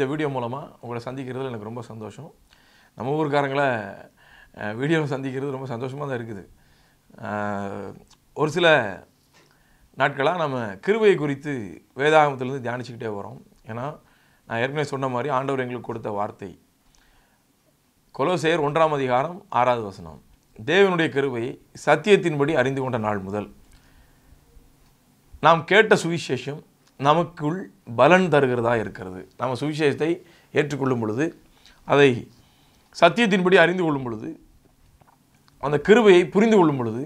இந்த வீடியோ மூலமாக உங்களை சந்திக்கிறதுல எனக்கு ரொம்ப சந்தோஷம் நம்ம ஊருக்காரங்களை வீடியோவில் சந்திக்கிறது ரொம்ப சந்தோஷமாக தான் இருக்குது ஒரு சில நாட்களாக நம்ம கிருவையை குறித்து வேதாகமத்திலேருந்து தியானிச்சுக்கிட்டே வரோம் ஏன்னா நான் ஏற்கனவே சொன்ன மாதிரி ஆண்டவர் எங்களுக்கு கொடுத்த வார்த்தை கொலோசேர் ஒன்றாம் அதிகாரம் ஆறாவது வசனம் தேவனுடைய கருவையை சத்தியத்தின்படி அறிந்து கொண்ட நாள் முதல் நாம் கேட்ட சுவிசேஷம் நமக்குள் பலன் தருகிறதா இருக்கிறது நம்ம சுவிசேஷத்தை ஏற்றுக்கொள்ளும் பொழுது அதை சத்தியத்தின்படி அறிந்து கொள்ளும் பொழுது அந்த கிருவையை புரிந்து கொள்ளும் பொழுது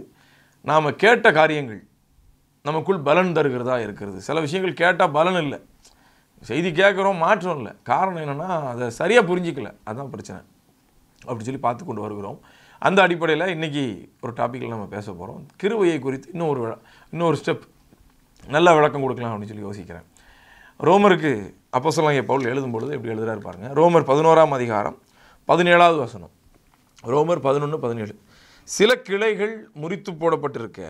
நாம் கேட்ட காரியங்கள் நமக்குள் பலன் தருகிறதா இருக்கிறது சில விஷயங்கள் கேட்டால் பலன் இல்லை செய்தி கேட்குறோம் மாற்றம் இல்லை காரணம் என்னென்னா அதை சரியாக புரிஞ்சிக்கல அதுதான் பிரச்சனை அப்படின்னு சொல்லி பார்த்து கொண்டு வருகிறோம் அந்த அடிப்படையில் இன்றைக்கி ஒரு டாப்பிக்கில் நம்ம பேச போகிறோம் கிருவையை குறித்து இன்னொரு இன்னொரு ஸ்டெப் நல்ல விளக்கம் கொடுக்கலாம் அப்படின்னு சொல்லி யோசிக்கிறேன் ரோமருக்கு அப்போ சொல்லாங்க பவுல் எழுதும்பொழுது எப்படி எழுதுறாரு பாருங்கள் ரோமர் பதினோராம் அதிகாரம் பதினேழாவது வசனம் ரோமர் பதினொன்று பதினேழு சில கிளைகள் முறித்து போடப்பட்டிருக்க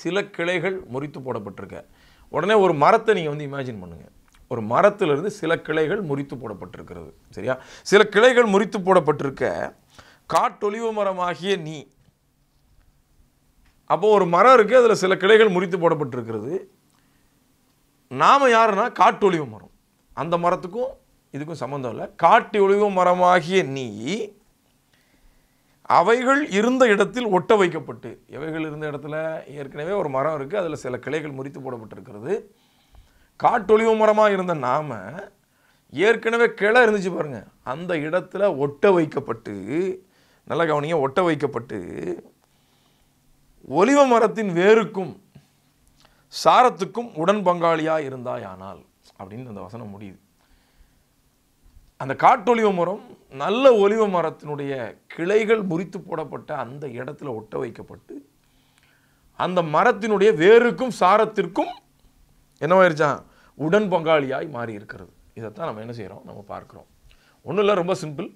சில கிளைகள் முறித்து போடப்பட்டிருக்க உடனே ஒரு மரத்தை நீங்கள் வந்து இமேஜின் பண்ணுங்கள் ஒரு மரத்திலிருந்து சில கிளைகள் முறித்து போடப்பட்டிருக்கிறது சரியா சில கிளைகள் முறித்து போடப்பட்டிருக்க காட்டொழிவு மரமாகிய நீ அப்போது ஒரு மரம் இருக்குது அதில் சில கிளைகள் முறித்து போடப்பட்டிருக்கிறது நாம் யாருன்னா காட்டு ஒளிவு மரம் அந்த மரத்துக்கும் இதுக்கும் சம்மந்தம் இல்லை காட்டு ஒளிவு மரமாகிய நீ அவைகள் இருந்த இடத்தில் ஒட்ட வைக்கப்பட்டு எவைகள் இருந்த இடத்துல ஏற்கனவே ஒரு மரம் இருக்குது அதில் சில கிளைகள் முறித்து போடப்பட்டிருக்கிறது காட்டொழிவு மரமாக இருந்த நாம் ஏற்கனவே கிளை இருந்துச்சு பாருங்கள் அந்த இடத்துல ஒட்ட வைக்கப்பட்டு நல்ல கவனிங்க ஒட்ட வைக்கப்பட்டு ஒலிவ மரத்தின் வேருக்கும் சாரத்துக்கும் உடன் பங்காளியாக இருந்தாயானால் அப்படின்னு அந்த வசனம் முடியுது அந்த காட்டொலிவ மரம் நல்ல ஒலிவ மரத்தினுடைய கிளைகள் முறித்து போடப்பட்ட அந்த இடத்துல ஒட்ட வைக்கப்பட்டு அந்த மரத்தினுடைய வேருக்கும் சாரத்திற்கும் என்னவாயிருச்சான் உடன் பங்காளியாய் மாறி இருக்கிறது இதைத்தான் நம்ம என்ன செய்கிறோம் நம்ம பார்க்குறோம் ஒன்றும் இல்லை ரொம்ப சிம்பிள்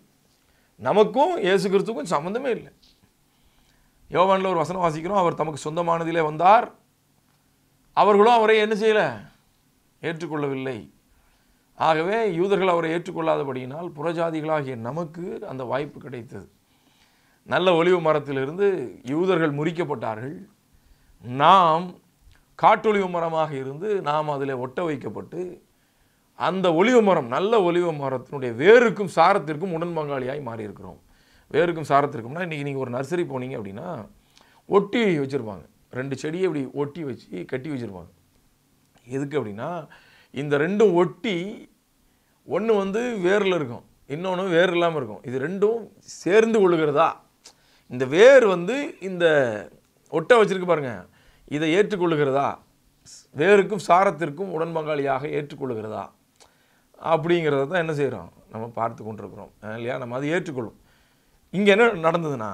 நமக்கும் ஏசுகிறதுக்கும் சம்மந்தமே இல்லை யோவானில் ஒரு வசனம் வாசிக்கிறோம் அவர் தமக்கு சொந்தமானதிலே வந்தார் அவர்களும் அவரை என்ன செய்யலை ஏற்றுக்கொள்ளவில்லை ஆகவே யூதர்கள் அவரை ஏற்றுக்கொள்ளாதபடியினால் புறஜாதிகளாகிய நமக்கு அந்த வாய்ப்பு கிடைத்தது நல்ல ஒளிவு மரத்திலிருந்து யூதர்கள் முறிக்கப்பட்டார்கள் நாம் காட்டொழிவு மரமாக இருந்து நாம் அதில் ஒட்ட வைக்கப்பட்டு அந்த ஒளிவு மரம் நல்ல ஒளிவு மரத்தினுடைய வேருக்கும் சாரத்திற்கும் உடன் பங்காளியாய் மாறியிருக்கிறோம் வேருக்கும் சாரத்திற்கும்னா இன்றைக்கி நீங்கள் ஒரு நர்சரி போனீங்க அப்படின்னா ஒட்டி வச்சுருப்பாங்க ரெண்டு செடியை இப்படி ஒட்டி வச்சு கட்டி வச்சுருப்பாங்க எதுக்கு அப்படின்னா இந்த ரெண்டும் ஒட்டி ஒன்று வந்து வேரில் இருக்கும் இன்னொன்று வேர் இல்லாமல் இருக்கும் இது ரெண்டும் சேர்ந்து கொள்ளுகிறதா இந்த வேர் வந்து இந்த ஒட்டை வச்சுருக்கு பாருங்கள் இதை ஏற்றுக்கொள்ளுகிறதா வேருக்கும் சாரத்திற்கும் உடன் பங்காளியாக ஏற்றுக்கொள்ளுகிறதா அப்படிங்கிறத தான் என்ன செய்கிறோம் நம்ம பார்த்து கொண்டிருக்கிறோம் இல்லையா நம்ம அதை ஏற்றுக்கொள்ளும் இங்கே என்ன நடந்ததுன்னா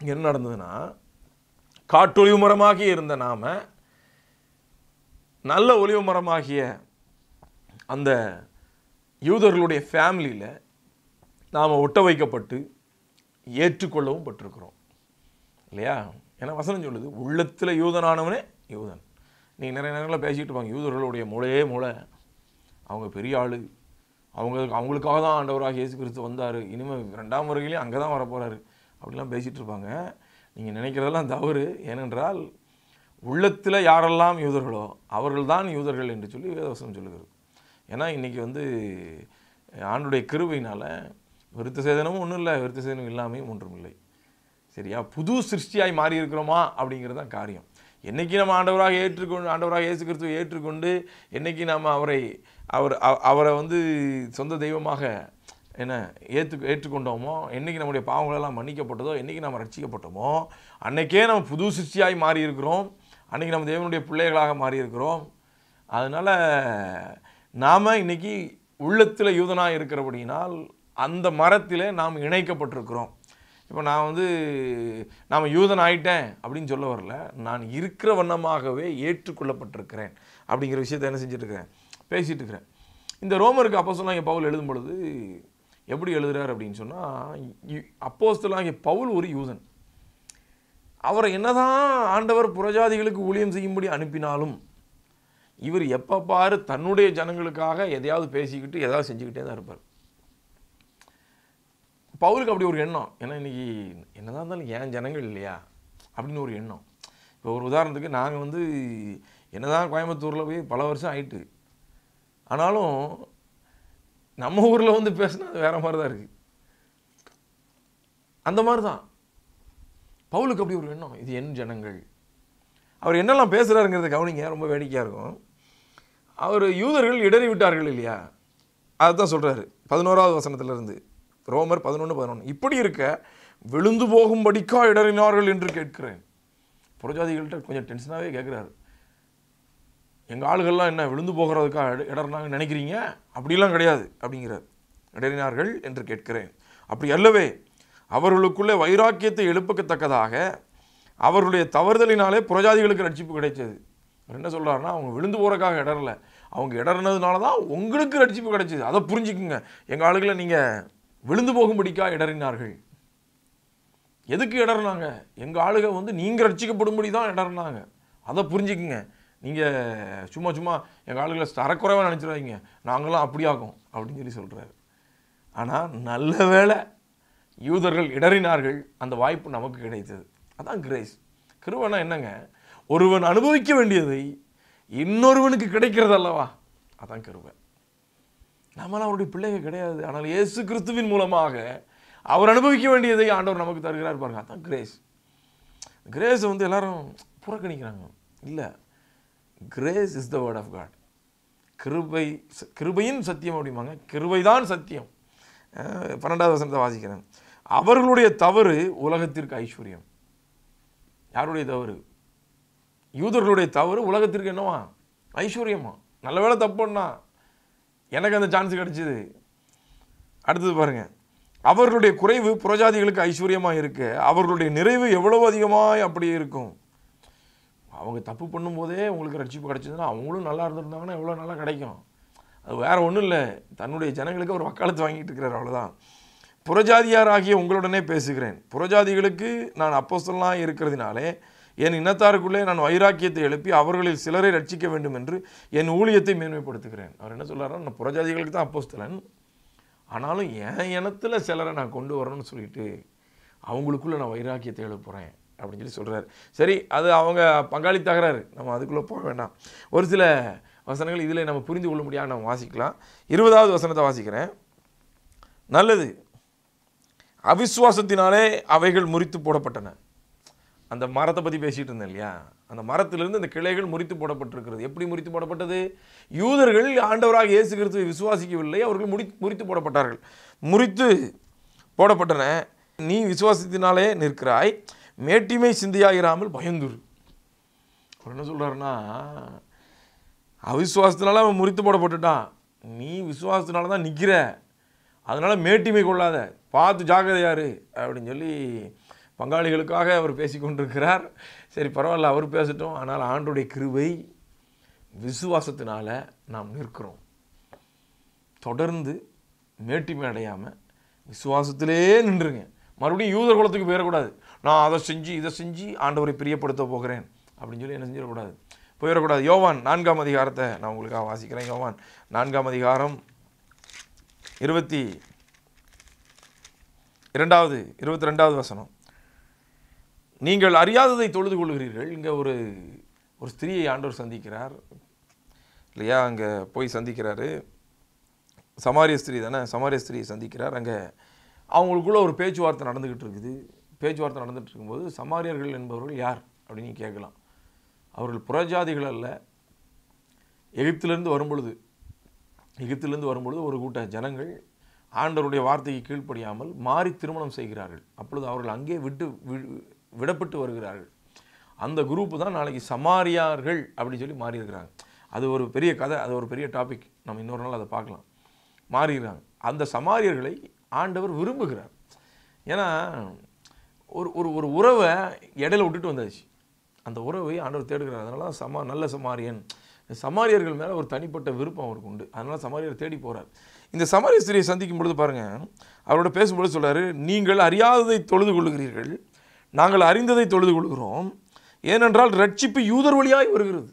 இங்கே என்ன நடந்ததுன்னா காட்டொழிவு மரமாகி இருந்த நாம் நல்ல ஒளிவு மரமாகிய அந்த யூதர்களுடைய ஃபேமிலியில் நாம் ஒட்ட வைக்கப்பட்டு ஏற்றுக்கொள்ளவும் பட்டிருக்கிறோம் இல்லையா ஏன்னா வசனம் சொல்லுது உள்ளத்தில் யூதனானவனே யூதன் நீங்கள் நிறைய நேரங்களில் பேசிக்கிட்டு இருப்பாங்க யூதர்களுடைய மூளையே மூளை அவங்க பெரிய ஆள் அவங்களுக்கு அவங்களுக்காக தான் ஆண்டவராக இயேசு கிறிஸ்து வந்தார் இனிமேல் ரெண்டாம் முறையிலையும் அங்கே தான் வரப்போகிறாரு அப்படிலாம் பேசிகிட்டு இருப்பாங்க நீங்கள் நினைக்கிறதெல்லாம் தவறு ஏனென்றால் உள்ளத்தில் யாரெல்லாம் யூதர்களோ அவர்கள் தான் யூதர்கள் என்று சொல்லி வேதவசனம் சொல்லுகிறது ஏன்னா இன்றைக்கி வந்து ஆண்டுடைய கிருபையினால் விருத்த சேதனமும் ஒன்றும் இல்லை விருத்த சேதனம் இல்லாமையும் ஒன்றும் இல்லை சரியா புது சிருஷ்டியாய் மாறியிருக்கிறோமா அப்படிங்கிறது தான் காரியம் என்றைக்கு நம்ம ஆண்டவராக ஏற்றுக்கொண்டு ஆண்டவராக இயேசு கிறிஸ்துவை ஏற்றுக்கொண்டு என்றைக்கு நாம் அவரை அவர் அவரை வந்து சொந்த தெய்வமாக என்ன ஏற்று ஏற்றுக்கொண்டோமோ என்றைக்கு நம்முடைய பாவங்களெல்லாம் மன்னிக்கப்பட்டதோ என்றைக்கு நாம் ரட்சிக்கப்பட்டோமோ அன்றைக்கே நம்ம புது சிருஷ்டியாகி மாறியிருக்கிறோம் அன்றைக்கி நம்ம தேவனுடைய பிள்ளைகளாக மாறியிருக்கிறோம் அதனால் நாம் இன்றைக்கி உள்ளத்தில் யூதனாக இருக்கிறபடியினால் அந்த மரத்தில் நாம் இணைக்கப்பட்டிருக்கிறோம் இப்போ நான் வந்து நாம் யூதன் ஆயிட்டேன் அப்படின்னு சொல்ல வரல நான் இருக்கிற வண்ணமாகவே ஏற்றுக்கொள்ளப்பட்டிருக்கிறேன் அப்படிங்கிற விஷயத்தை என்ன செஞ்சுட்ருக்கிறேன் பேசிகிட்டு இருக்கிறேன் இந்த ரோமருக்கு அப்போ சொன்னாங்க பவுல் எழுதும் பொழுது எப்படி எழுதுகிறார் அப்படின்னு சொன்னால் அப்போ சொல்லாங்க பவுல் ஒரு யூதன் அவரை தான் ஆண்டவர் புறஜாதிகளுக்கு ஊழியம் செய்யும்படி அனுப்பினாலும் இவர் எப்போ பாரு தன்னுடைய ஜனங்களுக்காக எதையாவது பேசிக்கிட்டு எதாவது செஞ்சுக்கிட்டே தான் இருப்பார் பவுலுக்கு அப்படி ஒரு எண்ணம் ஏன்னா இன்றைக்கி என்னதான் இருந்தாலும் ஏன் ஜனங்கள் இல்லையா அப்படின்னு ஒரு எண்ணம் இப்போ ஒரு உதாரணத்துக்கு நாங்கள் வந்து என்னதான் கோயம்புத்தூரில் போய் பல வருஷம் ஆயிட்டு ஆனாலும் நம்ம ஊரில் வந்து பேசினா அது வேறு மாதிரி தான் இருக்குது அந்த மாதிரி தான் பவுலுக்கு அப்படி ஒரு எண்ணம் இது என் ஜனங்கள் அவர் என்னெல்லாம் பேசுகிறாருங்கிறத கவனிங்க ரொம்ப வேடிக்கையாக இருக்கும் அவர் யூதர்கள் இடறி விட்டார்கள் இல்லையா அதுதான் சொல்கிறாரு பதினோராவது வசனத்துலேருந்து ரோமர் பதினொன்று பதினொன்று இப்படி இருக்க விழுந்து போகும்படிக்கா இடறினார்கள் என்று கேட்கிறேன் புறஜாதிகள்கிட்ட கொஞ்சம் டென்ஷனாகவே கேட்குறாரு எங்கள் ஆளுகள்லாம் என்ன விழுந்து போகிறதுக்காக இடறினாங்க நினைக்கிறீங்க அப்படிலாம் கிடையாது அப்படிங்கிறார் இடறினார்கள் என்று கேட்கிறேன் அப்படி அல்லவே அவர்களுக்குள்ளே வைராக்கியத்தை எழுப்புக்கத்தக்கதாக அவர்களுடைய தவறுதலினாலே புறஜாதிகளுக்கு ரட்சிப்பு கிடைச்சது அவர் என்ன சொல்கிறாருன்னா அவங்க விழுந்து போகிறக்காக இடரல அவங்க இடறினதுனால தான் உங்களுக்கு ரட்சிப்பு கிடைச்சிது அதை புரிஞ்சுக்குங்க எங்கள் ஆளுகளை நீங்கள் விழுந்து போகும்படிக்கா இடறினார்கள் எதுக்கு இடறினாங்க எங்கள் ஆளுக வந்து நீங்கள் ரட்சிக்கப்படும்படி தான் இடறினாங்க அதை புரிஞ்சுக்குங்க நீங்கள் சும்மா சும்மா எங்கள் ஆளுகளை தரக்குறைவாக நினச்சிடாதீங்க நாங்களாம் அப்படி ஆகும் அப்படின்னு சொல்லி சொல்கிறாரு ஆனால் நல்ல வேலை யூதர்கள் இடறினார்கள் அந்த வாய்ப்பு நமக்கு கிடைத்தது அதான் கிரேஸ் கிருவனா என்னங்க ஒருவன் அனுபவிக்க வேண்டியதை இன்னொருவனுக்கு கிடைக்கிறது அல்லவா அதான் கிருவை நம்மளாம் அவருடைய பிள்ளைகள் கிடையாது ஆனால் இயேசு கிறிஸ்துவின் மூலமாக அவர் அனுபவிக்க வேண்டியதை ஆண்டவர் நமக்கு தருகிறார் பாருங்க அதான் கிரேஸ் கிரேஸை வந்து எல்லாரும் புறக்கணிக்கிறாங்க இல்லை grace is the word of God கிருபை கிருபையின் சத்தியம் அப்படிம்பாங்க கிருபை தான் சத்தியம் பன்னெண்டாவது வசனத்தை வாசிக்கிறேன் அவர்களுடைய தவறு உலகத்திற்கு ஐஸ்வர்யம் யாருடைய தவறு யூதர்களுடைய தவறு உலகத்திற்கு என்னவா ஐஸ்வர்யமா நல்ல தப்புன்னா எனக்கு அந்த சான்ஸ் கிடைச்சிது அடுத்தது பாருங்கள் அவர்களுடைய குறைவு புறஜாதிகளுக்கு ஐஸ்வர்யமாக இருக்கு அவர்களுடைய நிறைவு எவ்வளவு அதிகமாக அப்படியே இருக்கும் அவங்க தப்பு பண்ணும்போதே உங்களுக்கு ரட்சிப்பு கிடச்சிதுன்னா அவங்களும் நல்லா இருந்திருந்தாங்கன்னா எவ்வளோ நல்லா கிடைக்கும் அது வேறு ஒன்றும் இல்லை தன்னுடைய ஜனங்களுக்கு அவர் வக்காலத்து வாங்கிட்டு இருக்கிறார் அவ்வளோதான் புறஜாதியார் ஆகிய உங்களுடனே பேசுகிறேன் புறஜாதிகளுக்கு நான் சொல்லலாம் இருக்கிறதுனாலே என் இனத்தாருக்குள்ளே நான் வைராக்கியத்தை எழுப்பி அவர்களில் சிலரை ரட்சிக்க வேண்டும் என்று என் ஊழியத்தை மேன்மைப்படுத்துகிறேன் அவர் என்ன சொல்கிறார் நான் புறஜாதிகளுக்கு தான் அப்போஸ்தலன் ஆனாலும் என் இனத்தில் சிலரை நான் கொண்டு வரணும்னு சொல்லிட்டு அவங்களுக்குள்ளே நான் வைராக்கியத்தை எழுப்புகிறேன் அப்படின்னு சொல்லி சொல்கிறார் சரி அது அவங்க பங்காளி தகராறு நம்ம அதுக்குள்ளே போக வேண்டாம் ஒரு சில வசனங்கள் இதில் நம்ம புரிந்து கொள்ள முடியாது நம்ம வாசிக்கலாம் இருபதாவது வசனத்தை வாசிக்கிறேன் நல்லது அவிஸ்வாசத்தினாலே அவைகள் முறித்து போடப்பட்டன அந்த மரத்தை பற்றி பேசிகிட்டு இருந்தேன் இல்லையா அந்த மரத்திலிருந்து அந்த கிளைகள் முறித்து போடப்பட்டிருக்கிறது எப்படி முறித்து போடப்பட்டது யூதர்கள் ஆண்டவராக இயேசு கிறிஸ்துவை விசுவாசிக்கவில்லை அவர்கள் முடி முறித்து போடப்பட்டார்கள் முறித்து போடப்பட்டன நீ விசுவாசத்தினாலே நிற்கிறாய் மேட்டிமை சிந்தையாகிறாமல் பயந்துரு அவர் என்ன சொல்கிறாருன்னா அவிசுவாசத்தினால அவன் முறித்து போடப்பட்டுட்டான் நீ விசுவாசத்தினால தான் நிற்கிற அதனால் மேட்டிமை கொள்ளாத பார்த்து ஜாக்கிரதையாரு அப்படின்னு சொல்லி பங்காளிகளுக்காக அவர் பேசிக்கொண்டிருக்கிறார் சரி பரவாயில்ல அவர் பேசட்டும் ஆனால் ஆண்டுடைய கிருவை விசுவாசத்தினால் நாம் நிற்கிறோம் தொடர்ந்து மேட்டிமை அடையாமல் விசுவாசத்திலே நின்றுங்க மறுபடியும் யூதர் குலத்துக்கு போயிடக்கூடாது நான் அதை செஞ்சு இதை செஞ்சு ஆண்டவரை பிரியப்படுத்த போகிறேன் அப்படின்னு சொல்லி என்ன செஞ்சிடக்கூடாது போயிடக்கூடாது யோவான் நான்காம் அதிகாரத்தை நான் உங்களுக்காக வாசிக்கிறேன் யோவான் நான்காம் அதிகாரம் இருபத்தி இரண்டாவது இருபத்தி ரெண்டாவது வசனம் நீங்கள் அறியாததை தொழுது கொள்கிறீர்கள் இங்கே ஒரு ஒரு ஸ்திரியை ஆண்டவர் சந்திக்கிறார் இல்லையா அங்கே போய் சந்திக்கிறாரு சமாரிய ஸ்திரீ தானே சமாரிய ஸ்திரியை சந்திக்கிறார் அங்கே அவங்களுக்குள்ளே ஒரு பேச்சுவார்த்தை நடந்துக்கிட்டு இருக்குது பேச்சுவார்த்தை நடந்துகிட்டு இருக்கும்போது சமாரியர்கள் என்பவர்கள் யார் அப்படின்னு கேட்கலாம் அவர்கள் புறஜாதிகள் அல்ல எகிப்திலேருந்து வரும்பொழுது எகிப்திலேருந்து வரும்பொழுது ஒரு கூட்ட ஜனங்கள் ஆண்டவருடைய வார்த்தைக்கு கீழ்ப்படியாமல் மாறி திருமணம் செய்கிறார்கள் அப்பொழுது அவர்கள் அங்கே விட்டு விடப்பட்டு வருகிறார்கள் அந்த குரூப்பு தான் நாளைக்கு சமாரியார்கள் அப்படின்னு சொல்லி மாறியிருக்கிறாங்க அது ஒரு பெரிய கதை அது ஒரு பெரிய டாபிக் நம்ம இன்னொரு நாள் அதை பார்க்கலாம் மாறிடுறாங்க அந்த சமாரியர்களை ஆண்டவர் விரும்புகிறார் ஏன்னா ஒரு ஒரு ஒரு உறவை இடையில விட்டுட்டு வந்தாச்சு அந்த உறவை ஆண்டவர் தேடுகிறார் அதனால தான் சமா நல்ல சமாரியன் சமாரியர்கள் மேலே ஒரு தனிப்பட்ட விருப்பம் அவருக்கு உண்டு அதனால் சமாரியர் தேடி போகிறார் இந்த சமாரிய ஸ்திரியை சந்திக்கும் பொழுது பாருங்கள் அவரோட பேசும்பொழுது சொல்கிறார் நீங்கள் அறியாததை தொழுது கொள்ளுகிறீர்கள் நாங்கள் அறிந்ததை தொழுது கொள்கிறோம் ஏனென்றால் ரட்சிப்பு யூதர் வழியாய் வருகிறது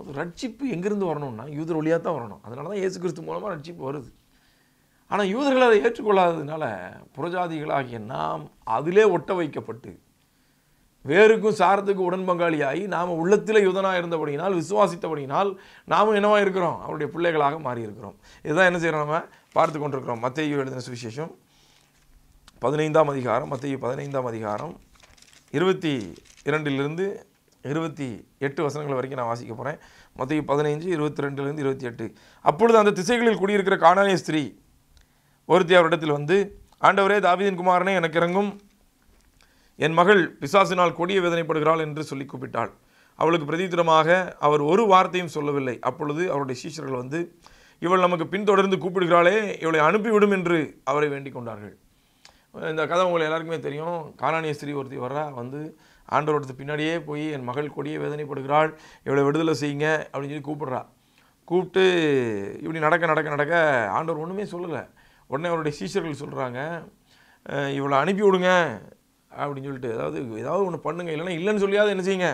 அது ரட்சிப்பு எங்கேருந்து வரணும்னா யூதர் வழியாக தான் வரணும் அதனால தான் இயேசு கிறிஸ்து மூலமாக ரட்சிப்பு வருது ஆனால் யூதர்கள் அதை ஏற்றுக்கொள்ளாததுனால புறஜாதிகளாகிய நாம் அதிலே ஒட்ட வைக்கப்பட்டு வேறுக்கும் சாரத்துக்கும் உடன் பங்காளியாகி நாம் உள்ளத்தில் யுதனாக இருந்தபடியினால் விசுவாசித்தபடியினால் நாமும் என்னவாக இருக்கிறோம் அவருடைய பிள்ளைகளாக மாறி இருக்கிறோம் இதுதான் என்ன செய்கிறோம் நம்ம பார்த்து கொண்டிருக்கிறோம் மத்திய எழுதின சுவிசேஷம் பதினைந்தாம் அதிகாரம் மத்திய பதினைந்தாம் அதிகாரம் இருபத்தி இரண்டிலிருந்து இருபத்தி எட்டு வசனங்கள் வரைக்கும் நான் வாசிக்க போகிறேன் மொத்தம் பதினைஞ்சு இருபத்தி ரெண்டுலேருந்து இருபத்தி எட்டு அப்பொழுது அந்த திசைகளில் குடியிருக்கிற காணாலய ஸ்திரீ ஒருத்தி அவரிடத்தில் வந்து ஆண்டவரே தாவிதின் குமாரனே எனக்கு இறங்கும் என் மகள் பிசாசினால் கொடிய வேதனைப்படுகிறாள் என்று சொல்லி கூப்பிட்டாள் அவளுக்கு பிரதித்திரமாக அவர் ஒரு வார்த்தையும் சொல்லவில்லை அப்பொழுது அவருடைய சீஷர்கள் வந்து இவள் நமக்கு பின்தொடர்ந்து கூப்பிடுகிறாளே இவளை அனுப்பிவிடும் என்று அவரை வேண்டிக் கொண்டார்கள் இந்த கதை உங்களை எல்லாருக்குமே தெரியும் ஸ்திரீ ஒருத்தி வர்றா வந்து ஆண்டவரோடத்து பின்னாடியே போய் என் மகள் கொடியே வேதனைப்படுகிறாள் இவ்வளோ விடுதலை செய்யுங்க அப்படின்னு சொல்லி கூப்பிட்றா கூப்பிட்டு இப்படி நடக்க நடக்க நடக்க ஆண்டவர் ஒன்றுமே சொல்லலை உடனே அவருடைய சீஷர்கள் சொல்கிறாங்க இவ்வளோ அனுப்பி விடுங்க அப்படின்னு சொல்லிட்டு ஏதாவது ஏதாவது ஒன்று பண்ணுங்க இல்லைன்னா இல்லைன்னு சொல்லியாவது என்ன செய்யுங்க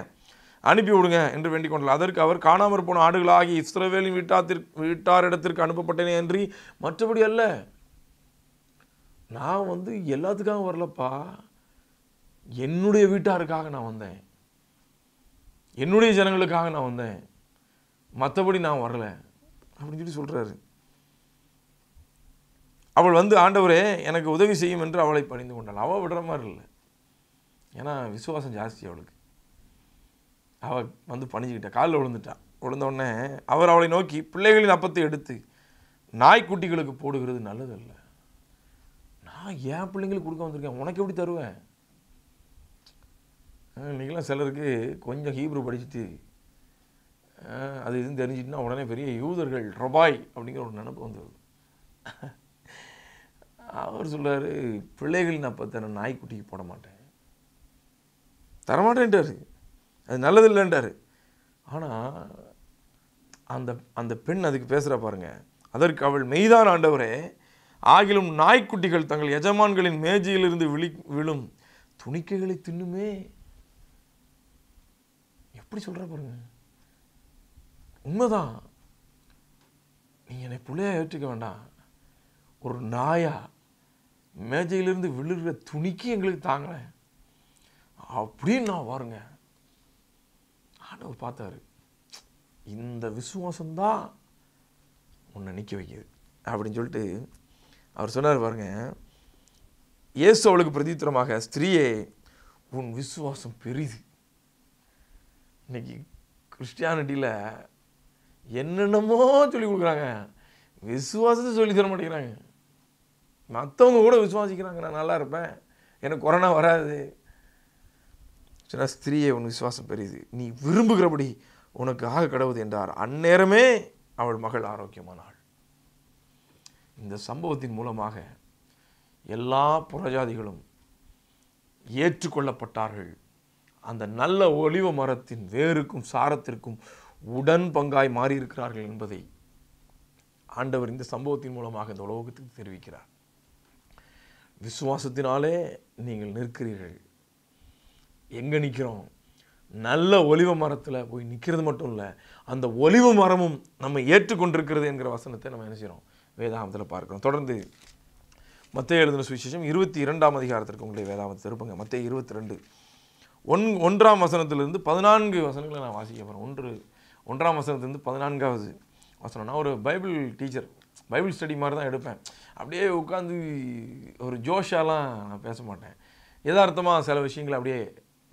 அனுப்பி விடுங்க என்று வேண்டிக் அதற்கு அவர் காணாமற் போன ஆடுகளாகி இஸ்ரவேலின் வீட்டாத்திற்கு வீட்டாரிடத்திற்கு அனுப்பப்பட்டனே அன்றி மற்றபடி அல்ல நான் வந்து எல்லாத்துக்காக வரலப்பா என்னுடைய வீட்டாருக்காக நான் வந்தேன் என்னுடைய ஜனங்களுக்காக நான் வந்தேன் மற்றபடி நான் வரலை அப்படின்னு சொல்லி சொல்கிறாரு அவள் வந்து ஆண்டவரே எனக்கு உதவி செய்யும் என்று அவளை பணிந்து கொண்டாள் அவள் விடுற மாதிரி இல்லை ஏன்னா விசுவாசம் ஜாஸ்தி அவளுக்கு அவள் வந்து பணிஞ்சுக்கிட்டா காலில் விழுந்துட்டான் விழுந்தோடனே அவர் அவளை நோக்கி பிள்ளைகளின் அப்பத்தை எடுத்து நாய்க்குட்டிகளுக்கு போடுகிறது நல்லதல்ல நான் என் பிள்ளைங்களுக்கு கொடுக்க வந்திருக்கேன் உனக்கு எப்படி தருவேன் இன்றைக்கெல்லாம் சிலருக்கு கொஞ்சம் ஹீப்ரு படிச்சுட்டு அது இதுன்னு தெரிஞ்சிட்டுனா உடனே பெரிய யூதர்கள் ரபாய் அப்படிங்கிற ஒரு நினப்பு வந்துடுது அவர் சொல்கிறார் பிள்ளைகள் நான் பார்த்தேன் நான் நாய்க்குட்டிக்கு போட மாட்டேன் தரமாட்டேன்ட்டார் அது நல்லது இல்லைன்றார் ஆனால் அந்த அந்த பெண் அதுக்கு பேசுகிறா பாருங்கள் அதற்கு அவள் மெய்தான் ஆண்டவரே ஆகிலும் நாய்க்குட்டிகள் தங்கள் எஜமான்களின் மேஜையிலிருந்து விழி விழும் துணிக்கைகளை தின்னுமே எப்படி சொல்கிற பாருங்க உண்மைதான் நீங்கள் என்னை பிள்ளையாக ஏற்றுக்க வேண்டாம் ஒரு நாயா மேஜையிலிருந்து விழுகிற துணிக்கு எங்களுக்கு தாங்கலை அப்படின்னு நான் பாருங்க ஆண்டவர் பார்த்தாரு இந்த விசுவாசம்தான் உன்னை நிற்க வைக்கிது அப்படின்னு சொல்லிட்டு அவர் சொன்னார் பாருங்க இயேசு அவளுக்கு பிரதித்திரமாக ஸ்திரீயே உன் விசுவாசம் பெரிது இன்னைக்கு கிறிஸ்டியானிட்டியில் என்னென்னமோ சொல்லி கொடுக்குறாங்க விசுவாசத்தை சொல்லி தர மாட்டேங்கிறாங்க மற்றவங்க கூட விசுவாசிக்கிறாங்க நான் நல்லா இருப்பேன் எனக்கு கொரோனா வராது சொன்னால் ஸ்திரீயை உன் விசுவாசம் பெரியுது நீ விரும்புகிறபடி உனக்கு ஆக கடவுது என்றார் அந்நேரமே அவள் மகள் ஆரோக்கியமானாள் இந்த சம்பவத்தின் மூலமாக எல்லா புறஜாதிகளும் ஏற்றுக்கொள்ளப்பட்டார்கள் அந்த நல்ல ஒளிவ மரத்தின் வேருக்கும் சாரத்திற்கும் உடன் பங்காய் மாறியிருக்கிறார்கள் என்பதை ஆண்டவர் இந்த சம்பவத்தின் மூலமாக இந்த உலோகத்துக்கு தெரிவிக்கிறார் விசுவாசத்தினாலே நீங்கள் நிற்கிறீர்கள் எங்கே நிற்கிறோம் நல்ல ஒளிவ மரத்தில் போய் நிற்கிறது மட்டும் இல்லை அந்த ஒளிவு மரமும் நம்ம ஏற்றுக்கொண்டிருக்கிறது என்கிற வசனத்தை நம்ம நினைச்சிடோம் செய்கிறோம் வேதாகமத்தில் பார்க்குறோம் தொடர்ந்து மத்திய எழுதின சுவிசேஷம் இருபத்தி இரண்டாம் அதிகாரத்திற்கு உங்களை வேதாமத்தை திருப்பங்க மத்திய இருபத்தி ரெண்டு ஒன் ஒன்றாம் வசனத்திலிருந்து பதினான்கு வசனங்களை நான் வாசிக்க போகிறேன் ஒன்று ஒன்றாம் வசனத்துலேருந்து பதினான்காவது வசனம்னா ஒரு பைபிள் டீச்சர் பைபிள் ஸ்டடி மாதிரி தான் எடுப்பேன் அப்படியே உட்காந்து ஒரு ஜோஷாலாம் நான் பேச மாட்டேன் எதார்த்தமாக சில விஷயங்களை அப்படியே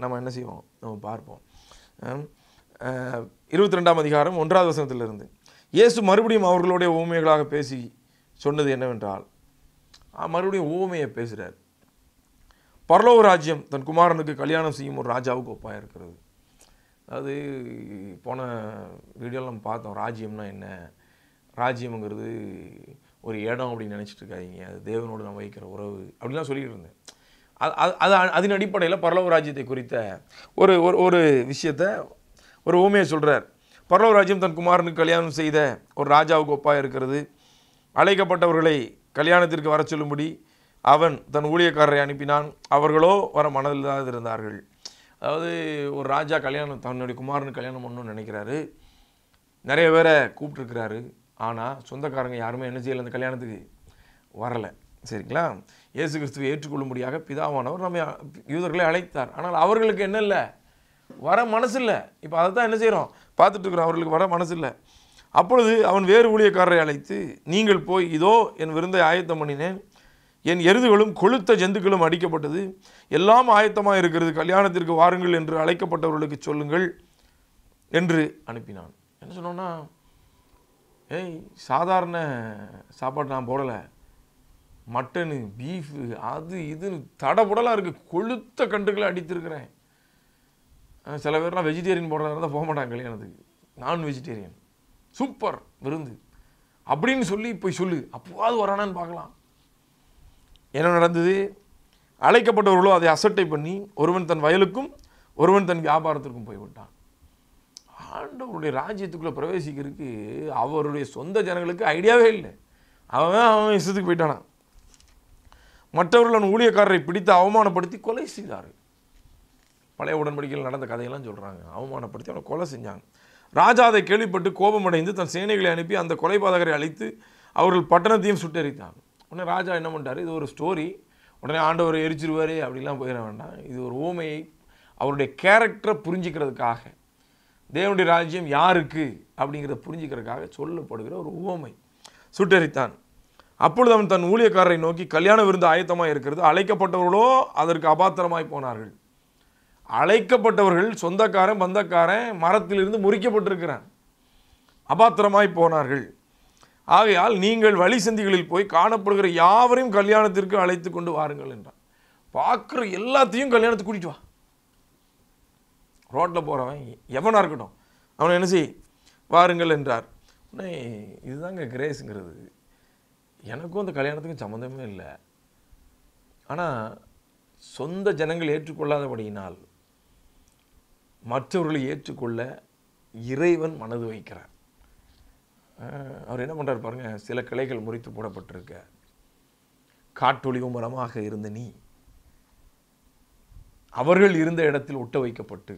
நம்ம என்ன செய்வோம் நம்ம பார்ப்போம் இருபத்தி ரெண்டாம் அதிகாரம் ஒன்றாவது வசனத்திலிருந்து இயேசு மறுபடியும் அவர்களுடைய ஓமைகளாக பேசி சொன்னது என்னவென்றால் மறுபடியும் ஓமையை பேசுகிறார் பரலோக ராஜ்யம் தன் குமாரனுக்கு கல்யாணம் செய்யும் ஒரு ராஜாவுக்கு ஒப்பாக இருக்கிறது அது போன வீடியோவில் நம்ம பார்த்தோம் ராஜ்யம்னா என்ன ராஜ்யம்ங்கிறது ஒரு இடம் அப்படின்னு நினச்சிட்டு இருக்காதிங்க அது தேவனோடு நான் வைக்கிற உறவு அப்படிலாம் சொல்லிட்டு இருந்தேன் அது அது அதன் அடிப்படையில் பரலோக ராஜ்யத்தை குறித்த ஒரு ஒரு விஷயத்தை ஒரு ஊமையை சொல்கிறார் பரலவராஜ்யம் தன் குமாரனுக்கு கல்யாணம் செய்த ஒரு ராஜாவுக்கு ஒப்பாக இருக்கிறது அழைக்கப்பட்டவர்களை கல்யாணத்திற்கு வர சொல்லும்படி அவன் தன் ஊழியக்காரரை அனுப்பினான் அவர்களோ வர மனதில்லாது இருந்தார்கள் அதாவது ஒரு ராஜா கல்யாணம் தன்னுடைய குமாரனு கல்யாணம் பண்ணணும்னு நினைக்கிறாரு நிறைய பேரை கூப்பிட்டுருக்கிறாரு ஆனால் சொந்தக்காரங்க யாருமே என்ன செய்யலை அந்த கல்யாணத்துக்கு வரலை சரிங்களா இயேசு கிறிஸ்துவை ஏற்றுக்கொள்ளும்படியாக பிதாவானவர் நம்ம யூதர்களை அழைத்தார் ஆனால் அவர்களுக்கு என்ன இல்லை வர மனசு இல்லை இப்போ அதை தான் என்ன செய்கிறோம் பார்த்துட்ருக்குறோம் அவர்களுக்கு வர மனசில்லை அப்பொழுது அவன் வேறு ஊழியக்காரரை அழைத்து நீங்கள் போய் இதோ என் விருந்தை ஆயத்தம் பண்ணினேன் என் எருதுகளும் கொளுத்த ஜந்துக்களும் அடிக்கப்பட்டது எல்லாம் ஆயத்தமாக இருக்கிறது கல்யாணத்திற்கு வாருங்கள் என்று அழைக்கப்பட்டவர்களுக்கு சொல்லுங்கள் என்று அனுப்பினான் என்ன சொன்னோன்னா ஏய் சாதாரண சாப்பாடு நான் போடலை மட்டனு பீஃபு அது இதுன்னு தடபுடலாக இருக்குது கொளுத்த கண்டுகளை அடித்திருக்கிறேன் சில பேர்லாம் வெஜிடேரியன் போடுறதா போக மாட்டாங்க கல்யாணத்துக்கு நான் வெஜிடேரியன் சூப்பர் விருந்து அப்படின்னு சொல்லி போய் சொல்லு அப்போவாது வரானான்னு பார்க்கலாம் என்ன நடந்தது அழைக்கப்பட்டவர்களோ அதை அசட்டை பண்ணி ஒருவன் தன் வயலுக்கும் ஒருவன் தன் வியாபாரத்திற்கும் போய்விட்டான் ஆண்டவருடைய ராஜ்யத்துக்குள்ளே பிரவேசிக்கிறதுக்கு அவருடைய சொந்த ஜனங்களுக்கு ஐடியாவே இல்லை அவன் அவன் இஷ்டத்துக்கு போயிட்டானான் மற்றவர்கள் ஊழியக்காரரை பிடித்து அவமானப்படுத்தி கொலை செய்தார்கள் பழைய உடன்படிக்கையில் நடந்த கதையெல்லாம் சொல்கிறாங்க அவமானப்படுத்தி அவனை கொலை செஞ்சாங்க ராஜா அதை கேள்விப்பட்டு கோபமடைந்து தன் சேனைகளை அனுப்பி அந்த கொலைபாதகரை அழைத்து அவர்கள் பட்டணத்தையும் சுட்டெரித்தாங்க உடனே ராஜா என்ன பண்ணிட்டார் இது ஒரு ஸ்டோரி உடனே ஆண்டவர் எரிச்சிருவார் அப்படிலாம் போயிட வேண்டாம் இது ஒரு ஓமையை அவருடைய கேரக்டரை புரிஞ்சிக்கிறதுக்காக தேவனுடைய ராஜ்யம் யாருக்கு அப்படிங்கிறத புரிஞ்சிக்கிறதுக்காக சொல்லப்படுகிற ஒரு ஓமை சுட்டெரித்தான் அப்பொழுது அவன் தன் ஊழியக்காரரை நோக்கி கல்யாண விருந்து ஆயத்தமாக இருக்கிறது அழைக்கப்பட்டவர்களோ அதற்கு அபாத்திரமாய் போனார்கள் அழைக்கப்பட்டவர்கள் சொந்தக்காரன் பந்தக்காரன் மரத்திலிருந்து முறிக்கப்பட்டிருக்கிறான் அபாத்திரமாய் போனார்கள் ஆகையால் நீங்கள் வழி சந்திகளில் போய் காணப்படுகிற யாவரையும் கல்யாணத்திற்கு அழைத்து கொண்டு வாருங்கள் என்றான் பார்க்குற எல்லாத்தையும் கல்யாணத்துக்கு கூட்டிகிட்டு வா ரோட்டில் போகிறவன் எவனாக இருக்கட்டும் அவனை என்ன செய் வாருங்கள் என்றார் உடனே இதுதாங்க கிரேஸுங்கிறது எனக்கும் அந்த கல்யாணத்துக்கும் சம்மந்தமே இல்லை ஆனால் சொந்த ஜனங்கள் ஏற்றுக்கொள்ளாதபடியினால் மற்றவர்களை ஏற்றுக்கொள்ள இறைவன் மனது வைக்கிறார் அவர் என்ன பண்ணுறார் பாருங்கள் சில கிளைகள் முறித்து போடப்பட்டிருக்க காட்டொழிவு மரமாக இருந்த நீ அவர்கள் இருந்த இடத்தில் ஒட்ட வைக்கப்பட்டு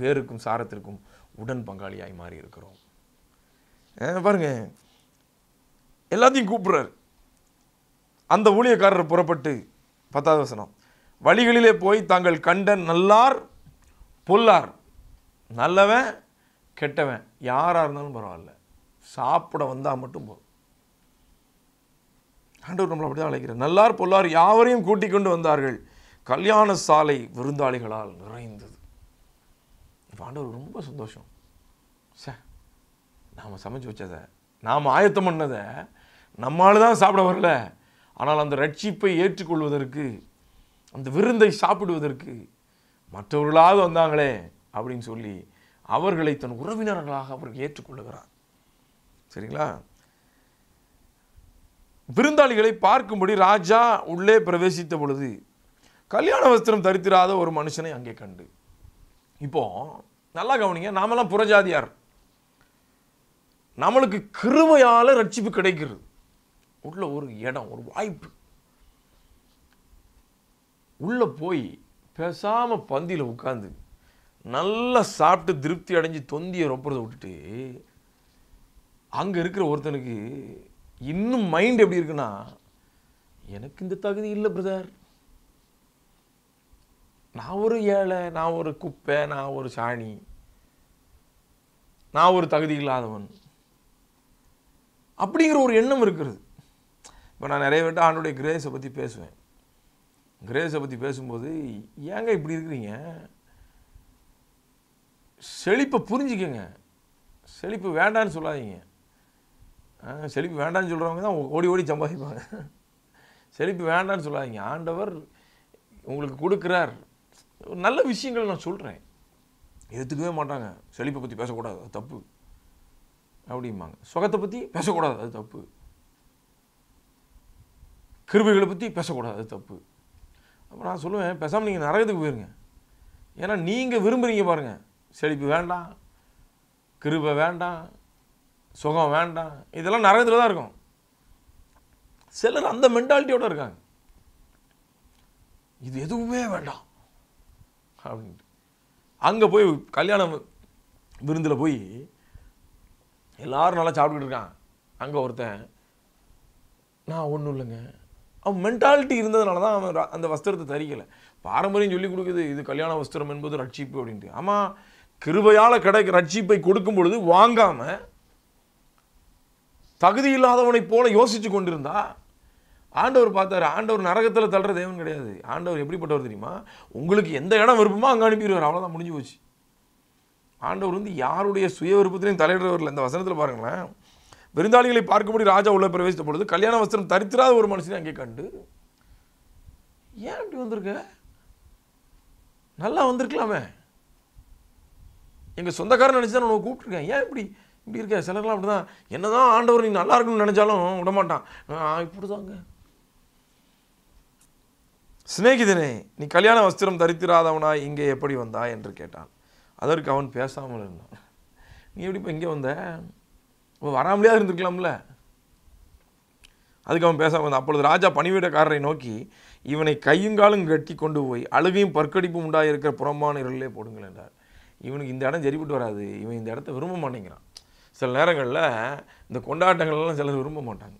வேருக்கும் சாரத்திற்கும் உடன் பங்காளியாய் மாறி இருக்கிறோம் பாருங்க எல்லாத்தையும் கூப்பிட்றார் அந்த ஊழியக்காரர் புறப்பட்டு பத்தாவது வசனம் வழிகளிலே போய் தாங்கள் கண்ட நல்லார் பொல்லார் நல்லவன் கெட்டவன் யாராக இருந்தாலும் பரவாயில்ல சாப்பிட வந்தால் மட்டும் போதும் ஆண்டவர் நம்மளை அப்படி தான் அழைக்கிறார் நல்லார் பொல்லார் யாவரையும் கூட்டிக் கொண்டு வந்தார்கள் கல்யாண சாலை விருந்தாளிகளால் நிறைந்தது இப்போ ஆண்டவர் ரொம்ப சந்தோஷம் சே நாம் சமைச்சு வச்சதை நாம் ஆயத்தம் பண்ணதை நம்மால் தான் சாப்பிட வரல ஆனால் அந்த ரட்சிப்பை ஏற்றுக்கொள்வதற்கு அந்த விருந்தை சாப்பிடுவதற்கு மற்றவர்களாவது வந்தாங்களே அப்படின்னு சொல்லி அவர்களை தன் உறவினர்களாக அவர் ஏற்றுக்கொள்ளுகிறார் சரிங்களா விருந்தாளிகளை பார்க்கும்படி ராஜா உள்ளே பிரவேசித்த பொழுது கல்யாண வஸ்திரம் தரித்திராத ஒரு மனுஷனை அங்கே கண்டு இப்போ நல்லா கவனிங்க நாமெல்லாம் புறஜாதியார் நம்மளுக்கு கிருமையால் ரட்சிப்பு கிடைக்கிறது உள்ள ஒரு இடம் ஒரு வாய்ப்பு உள்ளே போய் பேசாமல் பந்தியில் உட்காந்து நல்லா சாப்பிட்டு திருப்தி அடைஞ்சு தொந்தியை ரொப்புறதை விட்டுட்டு அங்கே இருக்கிற ஒருத்தனுக்கு இன்னும் மைண்ட் எப்படி இருக்குன்னா எனக்கு இந்த தகுதி இல்லை பிரதர் நான் ஒரு ஏழை நான் ஒரு குப்பை நான் ஒரு சாணி நான் ஒரு தகுதி இல்லாதவன் அப்படிங்கிற ஒரு எண்ணம் இருக்கிறது இப்போ நான் நிறைய பேர்ட்ட ஆண்டோடைய கிரேஸை பற்றி பேசுவேன் கிரேஸை பற்றி பேசும்போது ஏங்க இப்படி இருக்கிறீங்க செழிப்பை புரிஞ்சுக்கோங்க செழிப்பு வேண்டான்னு சொல்லாதீங்க செழிப்பு வேண்டான்னு சொல்கிறவங்க தான் ஓடி ஓடி சம்பாதிப்பாங்க செழிப்பு வேண்டான்னு சொல்லாதீங்க ஆண்டவர் உங்களுக்கு கொடுக்குறார் நல்ல விஷயங்கள் நான் சொல்கிறேன் எடுத்துக்கவே மாட்டாங்க செழிப்பை பற்றி பேசக்கூடாது அது தப்பு அப்படிம்பாங்க சுகத்தை பற்றி பேசக்கூடாது அது தப்பு கிருபிகளை பற்றி பேசக்கூடாது அது தப்பு அப்போ நான் சொல்லுவேன் பேசாமல் நீங்கள் நரகத்துக்கு போயிருங்க ஏன்னா நீங்கள் விரும்புகிறீங்க பாருங்கள் செழிப்பு வேண்டாம் கிருபை வேண்டாம் சுகம் வேண்டாம் இதெல்லாம் நரகத்தில் தான் இருக்கும் சிலர் அந்த மென்டாலிட்டியோடு இருக்காங்க இது எதுவுமே வேண்டாம் அப்படின்ட்டு அங்கே போய் கல்யாணம் விருந்தில் போய் எல்லோரும் நல்லா சாப்பிட்டுக்கிட்டு இருக்கான் அங்கே ஒருத்தன் நான் ஒன்றும் இல்லைங்க அவன் மென்டாலிட்டி இருந்ததுனால தான் அவன் அந்த வஸ்திரத்தை தரிக்கலை பாரம்பரியம் சொல்லி கொடுக்குது இது கல்யாண வஸ்திரம் என்பது ரட்சிப்பு அப்படின்ட்டு ஆமாம் கிருபையால் கிடைக்க ரட்சிப்பை கொடுக்கும் பொழுது வாங்காமல் தகுதி இல்லாதவனை போல யோசித்து கொண்டிருந்தா ஆண்டவர் பார்த்தாரு ஆண்டவர் நரகத்தில் தள்ளுற தேவன் கிடையாது ஆண்டவர் எப்படிப்பட்டவர் தெரியுமா உங்களுக்கு எந்த இடம் விருப்பமோ அங்கே அனுப்பிடுவார் அவ்வளோதான் முடிஞ்சு போச்சு ஆண்டவர் வந்து யாருடைய சுய விருப்பத்திலையும் தலையிடுறவர்கள் இந்த வசனத்தில் பாருங்களேன் விருந்தாளிகளை பார்க்கும்படி ராஜா உள்ள பிரவேசித்த பொழுது கல்யாண வஸ்திரம் தரித்திராத ஒரு மனுஷனை அங்கே கண்டு ஏன் அப்படி வந்திருக்க நல்லா வந்திருக்கலாமே எங்கள் சொந்தக்காரன் நினச்சி தான் உனக்கு கூப்பிட்ருக்கேன் ஏன் இப்படி இப்படி இருக்க சிலர்லாம் அப்படி தான் என்ன தான் ஆண்டவர் நீ நல்லா இருக்குன்னு நினச்சாலும் விடமாட்டான் இப்படி தாங்க சிநேகிதனே நீ கல்யாண வஸ்திரம் தரித்திராதவனா இங்கே எப்படி வந்தா என்று கேட்டான் அதற்கு அவன் பேசாமல் இருந்தான் நீ எப்படி இப்போ இங்கே வந்த வராமலேயே இருந்திருக்கலாம்ல அதுக்கு அவன் பேசாமல் வந்தான் அப்பொழுது ராஜா பணிவீடக்காரரை நோக்கி இவனை கையுங்காலும் கட்டி கொண்டு போய் அழுகையும் பற்கடிப்பும் இருக்கிற புறம்பான இருளிலே போடுங்கள் என்றார் இவனுக்கு இந்த இடம் சரிப்பட்டு வராது இவன் இந்த இடத்த விரும்ப மாட்டேங்கிறான் சில நேரங்களில் இந்த கொண்டாட்டங்கள்லாம் சிலர் விரும்ப மாட்டாங்க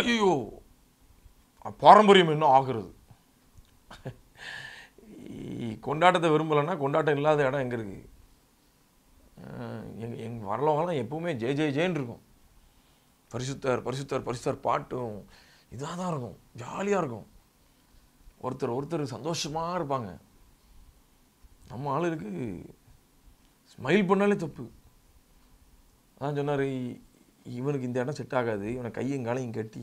ஐயோ பாரம்பரியம் இன்னும் ஆகுறது கொண்டாட்டத்தை விரும்பலைன்னா கொண்டாட்டம் இல்லாத இடம் எங்கே இருக்குது எங் எங் வரலவங்களாம் எப்பவுமே ஜெய் ஜெய ஜெயின் இருக்கும் பரிசுத்தர் பரிசுத்தர் பரிசுத்தர் பாட்டும் இதாக தான் இருக்கும் ஜாலியாக இருக்கும் ஒருத்தர் ஒருத்தர் சந்தோஷமாக இருப்பாங்க நம்ம ஆளுக்கு ஸ்மைல் பண்ணாலே தப்பு அதான் சொன்னார் இவனுக்கு இந்த இடம் செட் ஆகாது இவனை கையும் காலையும் கட்டி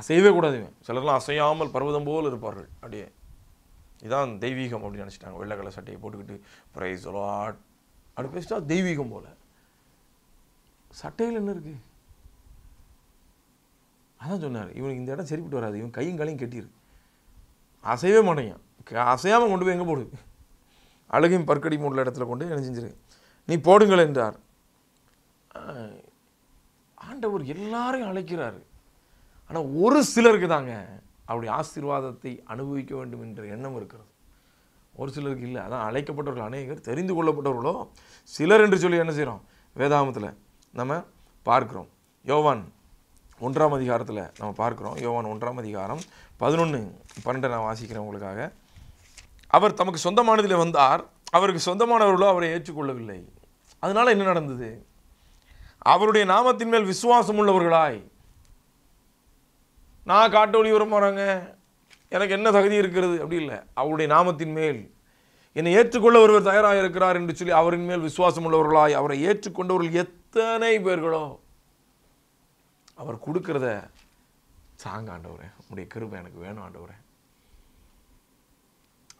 அசையவே கூடாது இவன் சிலர்லாம் அசையாமல் பர்வதம் போல் இருப்பார்கள் அப்படியே இதான் தெய்வீகம் அப்படின்னு நினச்சிட்டாங்க வெள்ளை கலர் சட்டையை போட்டுக்கிட்டு ப்ரைஸ் அப்படி பேசிட்டா தெய்வீகம் போல் சட்டையில் என்ன இருக்குது அதான் சொன்னார் இவனுக்கு இந்த இடம் சரிப்பட்டு வராது இவன் கையும் காலையும் கட்டியிருக்கு அசையவே மாட்டேங்க அசையாமல் கொண்டு போய் எங்கே போடுது அழகையும் பற்கடி உள்ள இடத்துல கொண்டு என்ன செஞ்சிரு நீ போடுங்கள் என்றார் ஆண்டவர் எல்லாரையும் அழைக்கிறார் ஆனால் ஒரு சிலருக்கு தாங்க அப்படி ஆசீர்வாதத்தை அனுபவிக்க வேண்டும் என்ற எண்ணம் இருக்கிறது ஒரு சிலருக்கு இல்லை அதான் அழைக்கப்பட்டவர்கள் அநேகர் தெரிந்து கொள்ளப்பட்டவர்களோ சிலர் என்று சொல்லி என்ன செய்கிறோம் வேதாமத்தில் நம்ம பார்க்குறோம் யோவான் ஒன்றாம் அதிகாரத்தில் நம்ம பார்க்குறோம் யோவான் ஒன்றாம் அதிகாரம் பதினொன்று பன்னெண்டை நான் வாசிக்கிறேன் உங்களுக்காக அவர் தமக்கு சொந்தமானதில் வந்தார் அவருக்கு சொந்தமானவர்களோ அவரை ஏற்றுக்கொள்ளவில்லை அதனால் என்ன நடந்தது அவருடைய நாமத்தின் மேல் விசுவாசம் உள்ளவர்களாய் நான் காட்டு ஒளி வர போகிறாங்க எனக்கு என்ன தகுதி இருக்கிறது அப்படி இல்லை அவருடைய நாமத்தின் மேல் என்னை ஏற்றுக்கொள்ள ஒருவர் தயாராக இருக்கிறார் என்று சொல்லி அவரின் மேல் விசுவாசம் உள்ளவர்களாய் அவரை ஏற்றுக்கொண்டவர்கள் எத்தனை பேர்களோ அவர் கொடுக்குறத சாங்க ஆண்டவரே உடைய கிருபை எனக்கு வேணும் ஆண்டவரே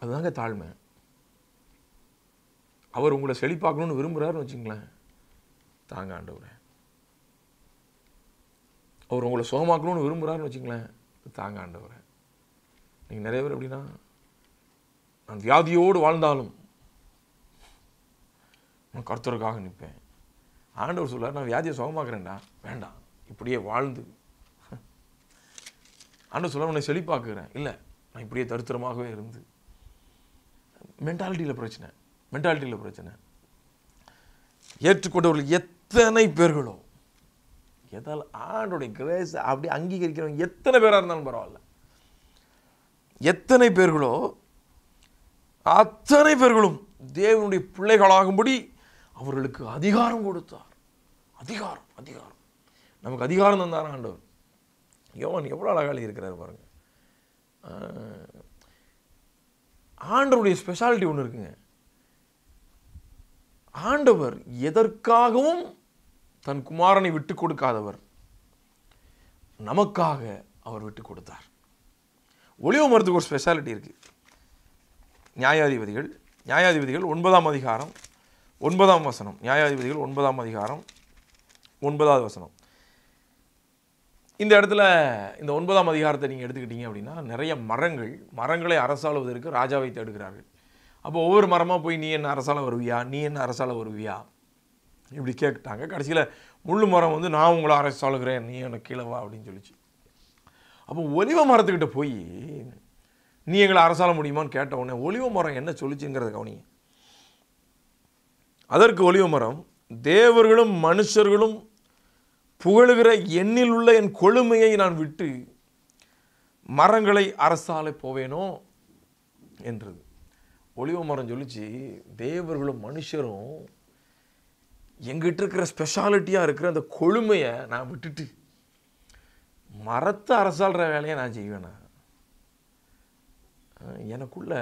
அதுதாங்க தாழ்மை அவர் உங்களை செழிப்பாக்கணும்னு விரும்புகிறாருன்னு வச்சுங்களேன் தாங்க ஆண்டவரே அவர் உங்களை சுகமாக்கணும்னு விரும்புகிறாருன்னு வச்சுங்களேன் தாங்க ஆண்டவரே நீங்கள் நிறைய பேர் எப்படின்னா நான் வியாதியோடு வாழ்ந்தாலும் நான் கருத்தருக்காக நிற்பேன் ஆண்டவர் சொல்ல நான் வியாதியை சுகமாக்குறேன்டா வேண்டாம் இப்படியே வாழ்ந்து ஆண்டவர் சொல்ல உன்னை செழிப்பாக்குறேன் இல்லை நான் இப்படியே தருத்திரமாகவே இருந்து மென்டாலிட்டியில் பிரச்சனை மென்டாலிட்டியில் பிரச்சனை ஏற்றுக்கொண்டவர்கள் எத்தனை பேர்களோ எதால் ஆண்டோடைய கிரேஸ் அப்படி அங்கீகரிக்கிறவங்க எத்தனை பேராக இருந்தாலும் பரவாயில்ல எத்தனை பேர்களோ அத்தனை பேர்களும் தேவனுடைய பிள்ளைகளாகும்படி அவர்களுக்கு அதிகாரம் கொடுத்தார் அதிகாரம் அதிகாரம் நமக்கு அதிகாரம் தந்தார் ஆண்டவர் யோன் எவ்வளோ அழகாக இருக்கிறார் பாருங்கள் ஆண்டவருடைய ஸ்பெஷாலிட்டி ஒன்று இருக்குங்க ஆண்டவர் எதற்காகவும் தன் குமாரனை விட்டு கொடுக்காதவர் நமக்காக அவர் விட்டு கொடுத்தார் ஒளிவு மருத்துவ ஒரு ஸ்பெஷாலிட்டி இருக்குது நியாயாதிபதிகள் நியாயாதிபதிகள் ஒன்பதாம் அதிகாரம் ஒன்பதாம் வசனம் நியாயாதிபதிகள் ஒன்பதாம் அதிகாரம் ஒன்பதாவது வசனம் இந்த இடத்துல இந்த ஒன்பதாம் அதிகாரத்தை நீங்கள் எடுத்துக்கிட்டீங்க அப்படின்னா நிறைய மரங்கள் மரங்களை அரசாளுவதற்கு ராஜாவை தேடுகிறார்கள் அப்போ ஒவ்வொரு மரமாக போய் நீ என்ன அரசால வருவியா நீ என்ன அரசால வருவியா இப்படி கேட்டாங்க கடைசியில் முள்ளு மரம் வந்து நான் உங்களை அரசாளுகிறேன் நீ எனக்கு கீழவா அப்படின்னு சொல்லிச்சு அப்போ ஒலிவ மரத்துக்கிட்ட போய் நீ எங்களை அரசாள முடியுமான்னு கேட்ட உடனே ஒலிவ மரம் என்ன சொல்லிச்சுங்கிறத கவனி அதற்கு ஒலிவ மரம் தேவர்களும் மனுஷர்களும் புகழுகிற எண்ணில் உள்ள என் கொழுமையை நான் விட்டு மரங்களை அரசாலை போவேனோ என்றது ஒளிவ மரம் சொல்லிச்சு தேவர்களும் மனுஷரும் எங்கிட்ட இருக்கிற ஸ்பெஷாலிட்டியாக இருக்கிற அந்த கொழுமையை நான் விட்டுட்டு மரத்தை அரசாள்கிற வேலையை நான் செய்வேனா எனக்குள்ள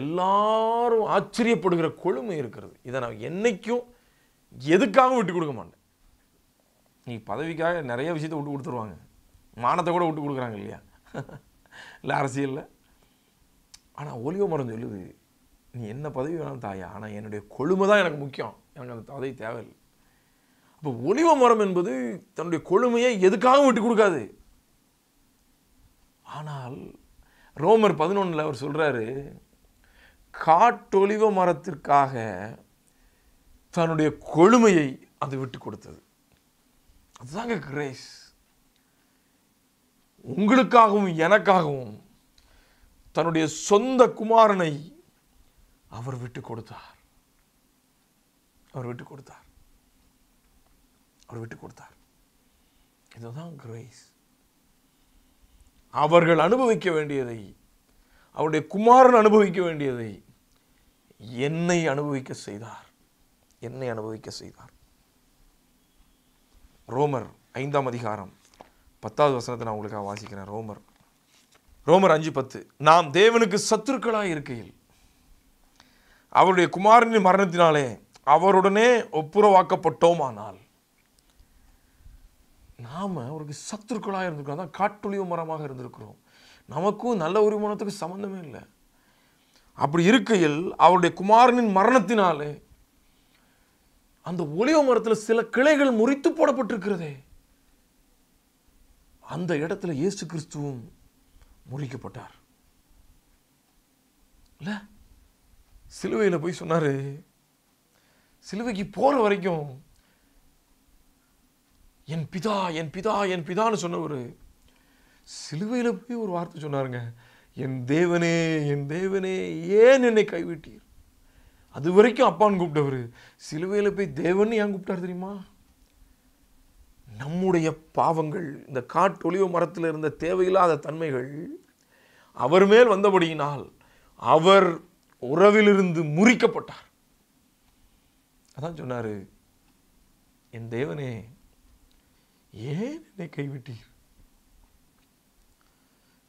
எல்லாரும் ஆச்சரியப்படுகிற கொழுமை இருக்கிறது இதை நான் என்றைக்கும் எதுக்காகவும் விட்டு கொடுக்க மாட்டேன் நீ பதவிக்காக நிறைய விஷயத்த விட்டு கொடுத்துருவாங்க மானத்தை கூட விட்டு கொடுக்குறாங்க இல்லையா இல்லை அரசியலில் ஆனால் ஒலியோ மரம் சொல்லுது நீ என்ன பதவி வேணாலும் தாயா ஆனால் என்னுடைய கொழுமை தான் எனக்கு முக்கியம் எனக்கு அந்த பதவி தேவையில்லை அப்போ ஒலிவ மரம் என்பது தன்னுடைய கொழுமையை எதுக்காகவும் விட்டு கொடுக்காது ஆனால் ரோமர் பதினொன்றில் அவர் சொல்கிறாரு காட்டொலிவ மரத்திற்காக தன்னுடைய கொழுமையை அது விட்டு கொடுத்தது அதுதாங்க கிரேஸ் உங்களுக்காகவும் எனக்காகவும் தன்னுடைய சொந்த குமாரனை அவர் விட்டு கொடுத்தார் அவர் விட்டு கொடுத்தார் அவர் விட்டு கொடுத்தார் இதுதான் கிரேஸ் அவர்கள் அனுபவிக்க வேண்டியதை அவருடைய குமாரன் அனுபவிக்க வேண்டியதை என்னை அனுபவிக்க செய்தார் என்னை அனுபவிக்க செய்தார் ரோமர் ஐந்தாம் அதிகாரம் பத்தாவது வசனத்தை நான் உங்களுக்காக வாசிக்கிறேன் ரோமர் ரோமர் அஞ்சு பத்து நாம் தேவனுக்கு சத்துருக்களாக இருக்கையில் அவருடைய குமாரனின் மரணத்தினாலே அவருடனே ஒப்புரவாக்கப்பட்டோமானால் நாம் அவருக்கு சத்துருக்களாக இருந்திருக்கோம் அதான் காட்டுழிவு மரமாக இருந்திருக்கிறோம் நமக்கும் நல்ல உரிமணத்துக்கு சம்மந்தமே இல்லை அப்படி இருக்கையில் அவருடைய குமாரனின் மரணத்தினாலே அந்த ஒலிவ மரத்தில் சில கிளைகள் முறித்து போடப்பட்டிருக்கிறதே அந்த இடத்துல இயேசு கிறிஸ்துவும் முறிக்கப்பட்டார் சிலுவையில் போய் சொன்னார் சிலுவைக்கு போகிற வரைக்கும் என் பிதா என் பிதா என் பிதான்னு சொன்னவர் சிலுவையில் போய் ஒரு வார்த்தை சொன்னாருங்க என் தேவனே என் தேவனே ஏன் என்னை கைவிட்டீர் அது வரைக்கும் அப்பான்னு கூப்பிட்டவர் சிலுவையில் போய் தேவன் ஏன் கூப்பிட்டார் தெரியுமா நம்முடைய பாவங்கள் இந்த காட்டொழிவு மரத்தில் இருந்த தேவையில்லாத தன்மைகள் அவர் மேல் வந்தபடியினால் அவர் உறவிலிருந்து முறிக்கப்பட்டார் அதான் சொன்னார் என் தேவனே ஏன் என்னை கைவிட்டீர்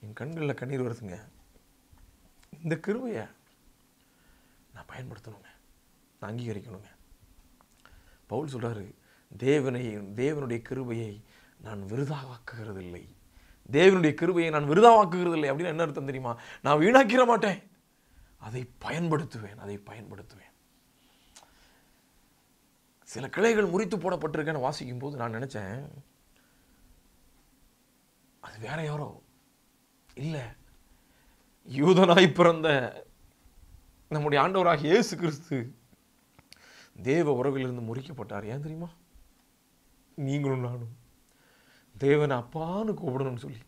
என் கண்களில் கண்ணீர் வருதுங்க இந்த கிருமையை பயன்படுத்தணுங்க நான் அங்கீகரிக்கணுங்க பவுல் சொல்கிறாரு தேவனை தேவனுடைய கிருபையை நான் விருதாவாக்குகிறதில்லை தேவனுடைய கிருபையை நான் விருதாவாக்குகிறதில்லை அப்படின்னு என்ன அர்த்தம் தெரியுமா நான் வீணாக்கிட மாட்டேன் அதை பயன்படுத்துவேன் அதை பயன்படுத்துவேன் சில கிளைகள் முறித்து போடப்பட்டிருக்கேன்னு வாசிக்கும் போது நான் நினச்சேன் அது வேற யாரோ இல்லை யூதனாய் பிறந்த நம்முடைய ஆண்டவராக இயேசு கிறிஸ்து தேவ உறவிலிருந்து முறிக்கப்பட்டார் ஏன் தெரியுமா நீங்களும் நானும் தேவனை அப்பான்னு கூப்பிடணும்னு சொல்லி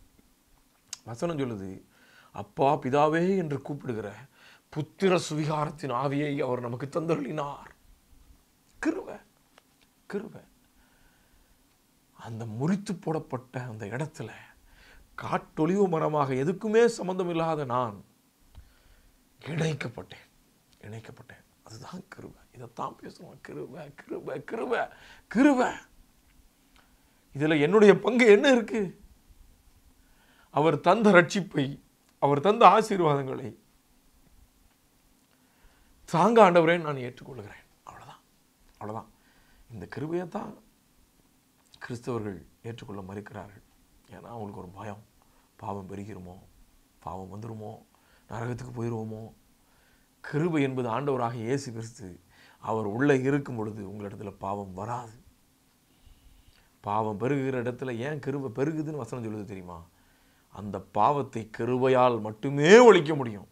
வசனம் சொல்லுது அப்பா பிதாவே என்று கூப்பிடுகிற புத்திர சுவிகாரத்தின் ஆவியை அவர் நமக்கு தந்தருளினார் கிருவ கிருவ அந்த முறித்து போடப்பட்ட அந்த இடத்துல காட்டொழிவு மரமாக எதுக்குமே சம்பந்தம் இல்லாத நான் இணைக்கப்பட்டேன் இணைக்கப்பட்டேன் அதுதான் கிருபை இதைத்தான் பேசுவான் கிருபை கிருபை கிருபை கிருபை இதில் என்னுடைய பங்கு என்ன இருக்கு அவர் தந்த ரட்சிப்பை அவர் தந்த ஆசீர்வாதங்களை தாங்க ஆண்டவரே நான் ஏற்றுக்கொள்கிறேன் அவ்வளோதான் அவ்வளோதான் இந்த கிருபையை தான் கிறிஸ்தவர்கள் ஏற்றுக்கொள்ள மறுக்கிறார்கள் ஏன்னா அவங்களுக்கு ஒரு பயம் பாவம் பெருகிருமோ பாவம் வந்துடுமோ நரகத்துக்கு போயிடுவோமோ கிருபை என்பது ஆண்டவராக இயேசு கிறிஸ்து அவர் உள்ளே இருக்கும் பொழுது உங்களிடத்தில் பாவம் வராது பாவம் பெருகுகிற இடத்துல ஏன் கிருபை பெருகுதுன்னு வசனம் சொல்லுது தெரியுமா அந்த பாவத்தை கிருபையால் மட்டுமே ஒழிக்க முடியும்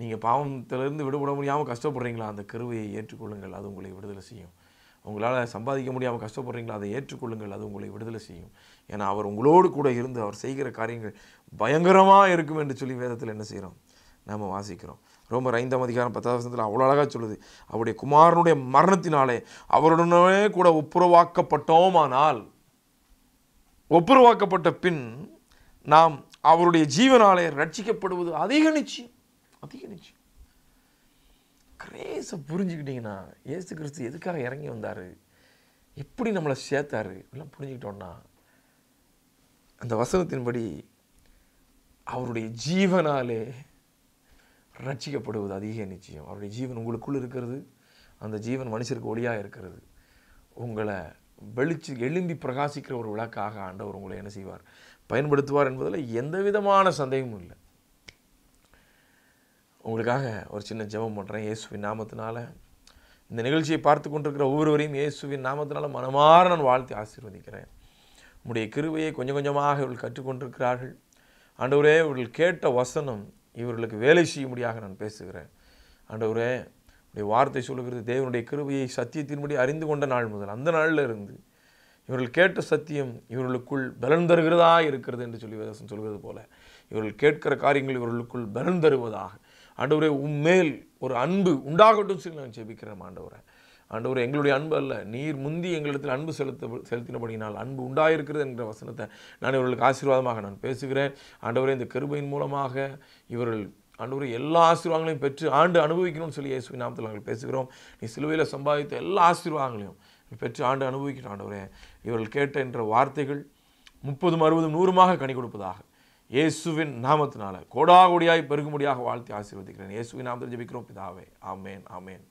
நீங்கள் பாவத்திலேருந்து விடுபட முடியாமல் கஷ்டப்படுறீங்களா அந்த கருவையை ஏற்றுக்கொள்ளுங்கள் அது உங்களை விடுதலை செய்யும் உங்களால் சம்பாதிக்க முடியாமல் கஷ்டப்படுறீங்களா அதை ஏற்றுக்கொள்ளுங்கள் அது உங்களை விடுதலை செய்யும் ஏன்னா அவர் உங்களோடு கூட இருந்து அவர் செய்கிற காரியங்கள் பயங்கரமாக இருக்கும் என்று சொல்லி வேதத்தில் என்ன செய்கிறோம் நாம் வாசிக்கிறோம் ரோமர் ஐந்தாம் அதிகாரம் பத்தாவது வசனத்தில் அவ்வளோ அழகாக சொல்லுது அவருடைய குமாரனுடைய மரணத்தினாலே அவருடனே கூட ஒப்புரவாக்கப்பட்டோமானால் ஒப்புரவாக்கப்பட்ட பின் நாம் அவருடைய ஜீவனாலே ரட்சிக்கப்படுவது அதிக நிச்சயம் அதிக நிச்சயம் கிரேஸை புரிஞ்சுக்கிட்டிங்கன்னா ஏசு கிறிஸ்து எதுக்காக இறங்கி வந்தார் எப்படி நம்மளை சேர்த்தாரு இதெல்லாம் புரிஞ்சுக்கிட்டோன்னா அந்த வசனத்தின்படி அவருடைய ஜீவனாலே ரட்சிக்கப்படுவது அதிக நிச்சயம் அவருடைய ஜீவன் உங்களுக்குள் இருக்கிறது அந்த ஜீவன் மனுஷருக்கு ஒளியாக இருக்கிறது உங்களை வெளிச்சு எழும்பி பிரகாசிக்கிற ஒரு விளக்காக ஆண்டவர் உங்களை என்ன செய்வார் பயன்படுத்துவார் என்பதில் எந்த விதமான சந்தேகமும் இல்லை உங்களுக்காக ஒரு சின்ன ஜெபம் பண்ணுறேன் இயேசுவின் நாமத்தினால இந்த நிகழ்ச்சியை பார்த்து கொண்டிருக்கிற ஒவ்வொருவரையும் இயேசுவின் நாமத்தினால மனமாற நான் வாழ்த்தி ஆசீர்வதிக்கிறேன் உங்களுடைய கிருவையை கொஞ்சம் கொஞ்சமாக இவர்கள் கற்றுக்கொண்டிருக்கிறார்கள் ஆண்டவரே இவர்கள் கேட்ட வசனம் இவர்களுக்கு வேலை செய்யும்படியாக நான் பேசுகிறேன் ஆண்டவரே உடைய வார்த்தை சொல்கிறது தேவனுடைய கிருபையை சத்தியத்தின்படி அறிந்து கொண்ட நாள் முதல் அந்த நாளில் இருந்து இவர்கள் கேட்ட சத்தியம் இவர்களுக்குள் பலன் தருகிறதா இருக்கிறது என்று சொல்லி வேதம் சொல்வது போல இவர்கள் கேட்கிற காரியங்கள் இவர்களுக்குள் பலன் தருவதாக ஆண்டவரே உம்மேல் ஒரு அன்பு உண்டாகட்டும் சொல்லி நான் ஜெபிக்கிறேன் ஆண்டவரை ஆண்டவர் எங்களுடைய அன்பு அல்ல நீர் முந்தி எங்களிடத்தில் அன்பு செலுத்த செலுத்தினபடினால் அன்பு உண்டாயிருக்கிறது என்கிற வசனத்தை நான் இவர்களுக்கு ஆசீர்வாதமாக நான் பேசுகிறேன் ஆண்டவரே இந்த கருபையின் மூலமாக இவர்கள் ஆண்டவரை எல்லா ஆசீர்வாதங்களையும் பெற்று ஆண்டு அனுபவிக்கணும்னு சொல்லி இயேசுவின் நாமத்தில் நாங்கள் பேசுகிறோம் நீ சிலுவையில் சம்பாதித்த எல்லா ஆசீர்வாதங்களையும் பெற்று ஆண்டு அனுபவிக்கணும் ஆண்டவரே இவர்கள் கேட்ட என்ற வார்த்தைகள் முப்பதும் அறுபதும் நூறுமாக கனி கொடுப்பதாக இயேசுவின் நாமத்தினால கோடாகோடியாய் பெருகும்படியாக வாழ்த்தி ஆசீர்வதிக்கிறேன் இயேசுவின் நாமத்தில் ஜபிக்கிறோம் பிதாவே ஆமேன் ஆமேன்